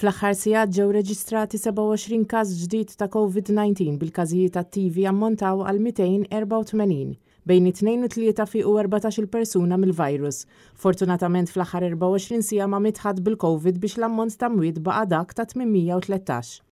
Fl-aħħar sigħat ġew reġistrati 27 każ ġdid ta' COVID-19 bil-każijiet attivi ammontaw għal 284 bejn 2 u 3 fi u 14 persuna mill-virus. Fortunatament fl-aħħar 24 sija ma mitħad bil-COVID biex l-ammont ta' mwiet baqa dak ta' 813.